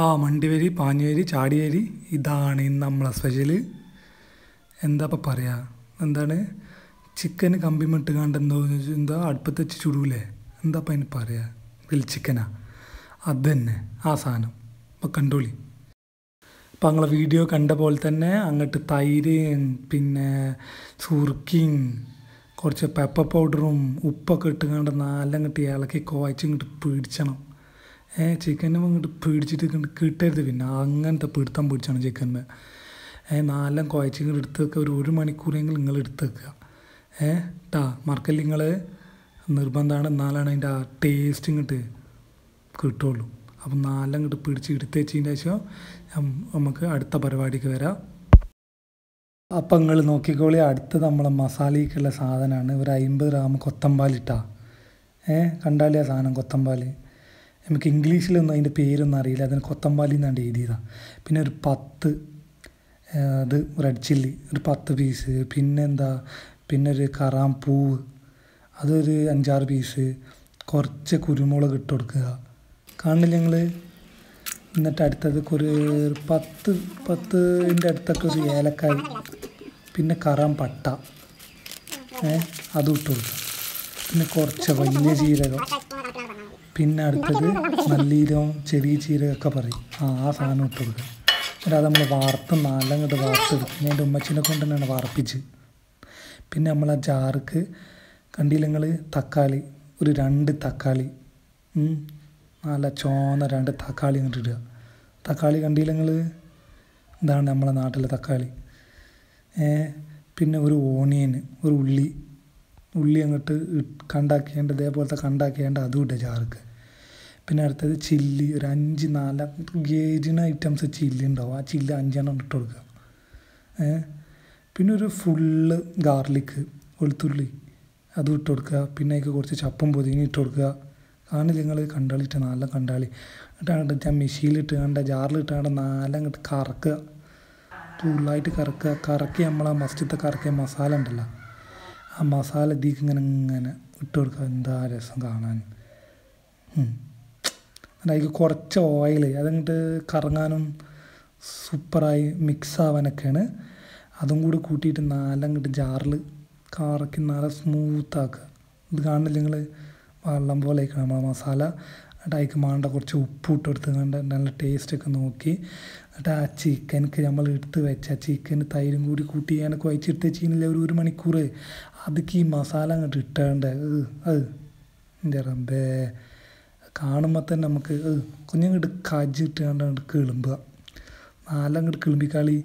ആ മണ്ടിവേരി പാഞ്ഞേരി ചാടിയേരി ഇതാണ് ഇന്ന് നമ്മളെ സ്പെഷ്യൽ എന്താ ഇപ്പം പറയുക എന്താണ് ചിക്കൻ കമ്പിമിട്ട് കണ്ട് എന്തോ എന്താ അടുപ്പത്ത് വെച്ച് ചുടൂലേ എന്താ ഇപ്പം അതിന് പറയുക വിൽ ചിക്കനാ അത് തന്നെ ആ സാധനം ഇപ്പം കണ്ടോളി അപ്പം ഞങ്ങളെ വീഡിയോ കണ്ട പോലെ തന്നെ അങ്ങോട്ട് തൈര് പിന്നെ സുർക്കിങ് കുറച്ച് പെപ്പർ പൗഡറും ഉപ്പൊക്കെ ഇട്ടുകൊണ്ട് നാലങ്ങട്ട് ഇളക്കി കോയച്ചിങ്ങോട്ട് പിടിച്ചണം ചെക്കനെ അങ്ങോട്ട് പിടിച്ചിട്ട് കിട്ടരുത് പിന്നെ അങ്ങനത്തെ പിടുത്തം പിടിച്ചാണ് ചെക്കൻ്റെ നാലെല്ലാം നാലം ഇങ്ങോട്ട് എടുത്ത് വെക്കുക ഒരു ഒരു മണിക്കൂറെങ്കിലും നിങ്ങൾ എടുത്ത് വെക്കുക ഏഹ് ടാ മറക്കല്ല നിങ്ങൾ നിർബന്ധമാണ് എന്നാലാണ് അതിൻ്റെ ആ ടേസ്റ്റ് ഇങ്ങോട്ട് കിട്ടുള്ളൂ അപ്പം നാലെല്ലാം ഇങ്ങോട്ട് പിടിച്ച് എടുത്ത് വെച്ചതിൻ്റെ ശേഷം നമുക്ക് അടുത്ത പരിപാടിക്ക് വരാം അപ്പം നിങ്ങൾ നോക്കിക്കോളി അടുത്ത് നമ്മളെ മസാലയ്ക്കുള്ള സാധനമാണ് ഒരു അമ്പത് ഗ്രാം കൊത്തമ്പാലിട്ടാ ഏഹ് കണ്ടാലേ ആ സാധനം കൊത്തമ്പാൽ നമുക്ക് ഇംഗ്ലീഷിലൊന്നും അതിൻ്റെ പേരൊന്നും അറിയില്ല അതിന് കൊത്തമ്പാലി എന്നാണ് എഴുതിയതാണ് പിന്നെ ഒരു പത്ത് അത് റെഡ് ചില്ലി ഒരു പത്ത് പീസ് പിന്നെന്താ പിന്നെ ഒരു കറാം പൂവ് അതൊരു അഞ്ചാറ് പീസ് കുറച്ച് കുരുമുളക് ഇട്ട് കൊടുക്കുക കാണില്ല ഞങ്ങൾ എന്നിട്ട് അടുത്തതൊക്കെ ഒരു പത്ത് പത്തിൻ്റെ അടുത്തൊക്കെ ഒരു ഏലക്കായ് പിന്നെ കറാം പട്ട ഏ അതും ഇട്ട് കൊടുക്കുക പിന്നെ കുറച്ച് വലിയ ജീരകം പിന്നെ അടുത്തത് നല്ലീരവും ചെറിയ ചീരകമൊക്കെ പറയും ആ ആ സാധനം ഇട്ട് കൊടുക്കുക എന്നിട്ട് അത് നമ്മൾ വാർത്ത് നാലങ്ങോട്ട് വാർത്തെടുക്കും എൻ്റെ ഉമ്മച്ചിനെ കൊണ്ട് തന്നെയാണ് വാർപ്പിച്ച് പിന്നെ നമ്മൾ ആ ജാർക്ക് കണ്ടില്ലെങ്കിൽ തക്കാളി ഒരു രണ്ട് തക്കാളി നല്ല ചോന്ന രണ്ട് തക്കാളി അങ്ങോട്ട് ഇടുക തക്കാളി കണ്ടില്ലെങ്കിൽ ഇതാണ് നമ്മളെ നാട്ടിലെ തക്കാളി പിന്നെ ഒരു ഓണിയൻ ഒരു ഉള്ളി ഉള്ളി അങ്ങോട്ട് കണ്ടാക്കിയേണ്ട ഇതേപോലത്തെ കണ്ടാക്കിയേണ്ട അതും ഇട്ട ചാർക്ക് പിന്നെ അടുത്തത് ചില്ലി ഒരു അഞ്ച് നാല് ഗേജിന് ഐറ്റംസ് ചില്ലി ഉണ്ടാവും ആ ചില്ലി അഞ്ചെണ്ണം ഇട്ട് കൊടുക്കുക പിന്നെ ഒരു ഫുള്ള് ഗാർലിക്ക് വെളുത്തുള്ളി അതും ഇട്ട് കൊടുക്കുക പിന്നെ അതിൽ കുറച്ച് ചപ്പും പൊതിങ്ങി ഇട്ട് കൊടുക്കുക കാണില്ല നിങ്ങൾ കണ്ടാളി ഇട്ട് നല്ല കണ്ടാളി ഇട്ടാണ്ട് ഞാൻ മെഷീനിലിട്ട് കണ്ട ജാറിലിട്ട് കണ്ട നാല കറക്കുക ഫുള്ളായിട്ട് കറക്കുക കറക്കി നമ്മൾ ആ കറക്കിയ മസാല ഉണ്ടല്ലോ ആ മസാല ഇതിക്ക് ഇങ്ങനെ ഇങ്ങനെ ഇട്ട് കൊടുക്കുക എന്താ രസം കാണാൻ എന്നിട്ട് അതിക്ക് കുറച്ച് ഓയിൽ അതങ്ങോട്ട് കറങ്ങാനും സൂപ്പറായി മിക്സ് ആവാനൊക്കെയാണ് അതും കൂടി കൂട്ടിയിട്ട് നാലങ്ങോട്ട് ജാറിൽ കറക്കി നാളെ സ്മൂത്താക്കുക ഇത് കാണില്ല നിങ്ങൾ വെള്ളം പോലെ ആയിരിക്കണം നമ്മളെ മസാല എന്നിട്ട് മാണ്ട കുറച്ച് ഉപ്പ് ഇട്ട് കൊടുത്ത് കണ്ട് നല്ല ടേസ്റ്റൊക്കെ നോക്കി എന്നിട്ട് ആ ചിക്കനക്ക് നമ്മൾ എടുത്ത് വെച്ച ചിക്കൻ തൈരും കൂടി കൂട്ടി ഞാനൊക്കെ വഴിച്ചെടുത്ത് വെച്ചിരുന്നില്ല ഒരു ഒരു മണിക്കൂർ അതൊക്കെ ഈ മസാല അങ്ങോട്ട് ഇട്ടാണ്ട് അത് എൻ്റെ കാണുമ്പോൾ തന്നെ നമുക്ക് കുഞ്ഞങ്ങോട്ട് കാജിട്ട് കണ്ട് അങ്ങോട്ട് കിളുമ്പുക നാലങ്ങോട്ട് കിളുമ്പിക്കാളി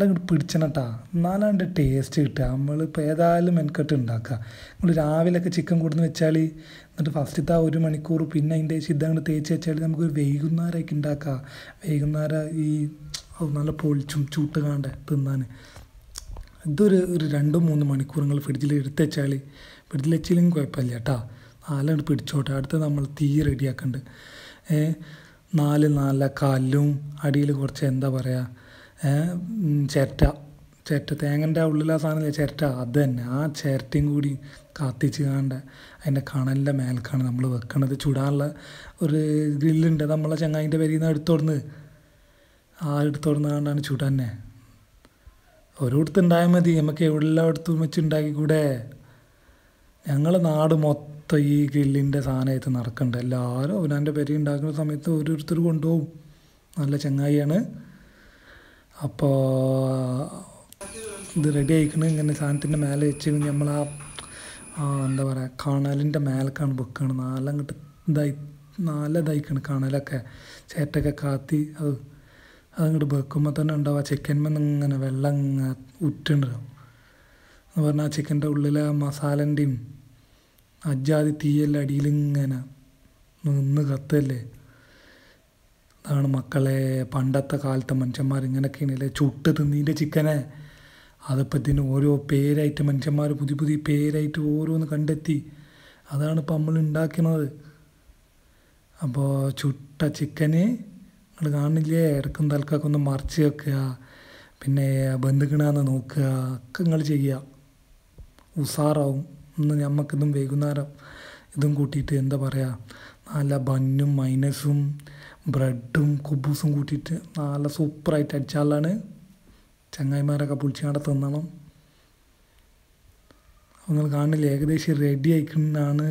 നല്ല പിടിച്ചണട്ടാ പിടിച്ചണം ടേസ്റ്റ് കിട്ടുക നമ്മളിപ്പോൾ ഏതായാലും മെനക്കെട്ട് ഉണ്ടാക്കുക നമ്മൾ രാവിലെയൊക്കെ ചിക്കൻ കൊടുന്ന് വെച്ചാൽ എന്നിട്ട് ഫസ്റ്റത്തെ ഒരു മണിക്കൂർ പിന്നെ അതിൻ്റെ ശുദ്ധം അങ്ങോട്ട് തേച്ച് വെച്ചാൽ നമുക്ക് വൈകുന്നേരമൊക്കെ ഉണ്ടാക്കുക വൈകുന്നേരം ഈ നല്ല പൊളിച്ചും ചൂട്ട് കാണ്ട തിന്നാൻ ഇതൊരു ഒരു രണ്ടോ മൂന്ന് മണിക്കൂർ നിങ്ങൾ ഫ്രിഡ്ജിൽ എടുത്ത് വെച്ചാൽ ഫ്രിഡ്ജിൽ വെച്ചില്ലെങ്കിൽ കുഴപ്പമില്ല കേട്ടോ നാലാണ് പിടിച്ചോട്ടെ അടുത്ത് നമ്മൾ തീ റെഡിയാക്കുന്നുണ്ട് നാല് നാല കല്ലും അടിയിൽ കുറച്ച് എന്താ പറയുക ചിരട്ട ചിരട്ട തേങ്ങൻ്റെ ഉള്ളിലെ സാധനം ചിരട്ട അത് തന്നെ ആ ചിരട്ടയും കൂടി കത്തിച്ച് കാണേണ്ട അതിൻ്റെ കണലിൻ്റെ മേൽക്കാണ് നമ്മൾ വെക്കണത് ചുടാനുള്ള ഒരു ഗ്രില്ലുണ്ട് നമ്മളെ ചങ്ങായിൻ്റെ പേരിൽ നിന്ന് എടുത്തോടുന്നത് ആ എടുത്തോടുന്ന കണ്ടാണ് ചുടന്നെ ഒരിടത്ത് ഉണ്ടായാൽ മതി നമുക്ക് എല്ലായിടത്തും വെച്ച് ഉണ്ടാക്കിക്കൂടെ ഞങ്ങളെ നാട് മൊത്തം ഈ ഗ്രില്ലിൻ്റെ സാധനമായിട്ട് നടക്കുന്നുണ്ട് എല്ലാവരും അവനാൻ്റെ പെരി ഉണ്ടാക്കുന്ന സമയത്ത് ഓരോരുത്തർ കൊണ്ടുപോകും നല്ല ചങ്ങായിയാണ് അപ്പോൾ ഇത് റെഡി ആയിക്കണ ഇങ്ങനെ സാധനത്തിൻ്റെ മേലെ വെച്ച് നമ്മൾ ആ എന്താ പറയുക കാണലിൻ്റെ മേലക്കാണ് ബുക്കാണ് നാലങ്ങോട്ട് ഇതായി നാല് ഇതായിക്കണ് കാണലൊക്കെ ചേറ്റൊക്കെ കാത്തി അത് അതങ്ങോട്ട് വെക്കുമ്പോൾ തന്നെ ഉണ്ടാവും ആ ചിക്കൻമെന്ന് ഇങ്ങനെ വെള്ളം ഇങ്ങനെ ഉറ്റുണ്ടാവും എന്ന് പറഞ്ഞാൽ ആ ചിക്കൻ്റെ ഉള്ളിലെ മസാലൻ്റെയും അജ്ജാതി തീയല്ല അടിയിൽ ഇങ്ങനെ നിന്ന് കത്തല്ലേ കണക്കാണ് മക്കളെ പണ്ടത്തെ കാലത്തെ മനുഷ്യന്മാർ ഇങ്ങനെയൊക്കെയാണല്ലേ ചുട്ട് തിന്നീൻ്റെ ചിക്കനെ അതിപ്പോൾ ഇതിന് ഓരോ പേരായിട്ട് മനുഷ്യന്മാർ പുതിയ പുതിയ പേരായിട്ട് ഓരോന്ന് കണ്ടെത്തി അതാണ് ഇപ്പം നമ്മൾ ഉണ്ടാക്കുന്നത് അപ്പോൾ ചുട്ട ചിക്കന് നിങ്ങൾ കാണില്ലേ ഇടക്കും തൽക്കൊക്കെ ഒന്ന് മറിച്ച് വെക്കുക പിന്നെ ബന്ധുക്കണാന്ന് നോക്കുക ഒക്കെ നിങ്ങൾ ചെയ്യുക ഉസാറാവും ഇന്ന് നമുക്കിതും വൈകുന്നേരം ഇതും കൂട്ടിയിട്ട് എന്താ പറയുക നല്ല ബന്നും മൈനസും ബ്രെഡും കുബൂസും കൂട്ടിയിട്ട് നല്ല സൂപ്പറായിട്ട് അടിച്ചാലാണ് ചങ്ങായിമാരൊക്കെ പുളിച്ചാടെ തിന്നണം നിങ്ങൾ കാണില്ല ഏകദേശം റെഡി ആയിക്കണെന്നാണ്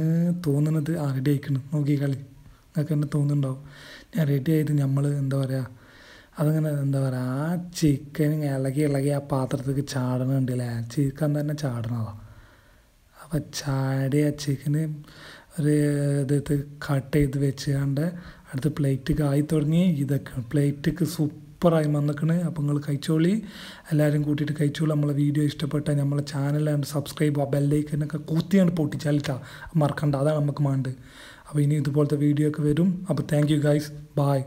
തോന്നുന്നത് ആ റെഡി ആയിക്കണം നോക്കി കളി നിങ്ങൾക്ക് എന്നെ തോന്നുന്നുണ്ടാവും ഞാൻ റെഡി ആയിട്ട് നമ്മൾ എന്താ പറയുക അതങ്ങനെ എന്താ പറയുക ആ ചിക്കൻ ഇളകി ഇളകി ആ പാത്രത്തേക്ക് ആ ചിക്കൻ തന്നെ ചാടണതാണ് അപ്പോൾ ആ ചിക്കന് ഒരു ഇത് കട്ട് ചെയ്ത് വെച്ചുകൊണ്ട് അടുത്ത് പ്ലേറ്റൊക്കെ ആയി തുടങ്ങി ഇതൊക്കെ പ്ലേറ്റൊക്കെ സൂപ്പറായി വന്നിക്കണ് അപ്പോൾ നിങ്ങൾ കഴിച്ചോളി എല്ലാവരും കൂട്ടിയിട്ട് കഴിച്ചോളി നമ്മളെ വീഡിയോ ഇഷ്ടപ്പെട്ടാൽ നമ്മളെ ചാനലാണ് സബ്സ്ക്രൈബ് ബെല്ലൈക്കനൊക്കെ കൂത്തിയാണ് പൊട്ടിച്ചാലിട്ടാ മറക്കണ്ട അതാണ് നമുക്ക് മാണ്ട് അപ്പോൾ ഇനി ഇതുപോലത്തെ വീഡിയോ ഒക്കെ വരും അപ്പോൾ താങ്ക് യു ഗൈസ് ബായ്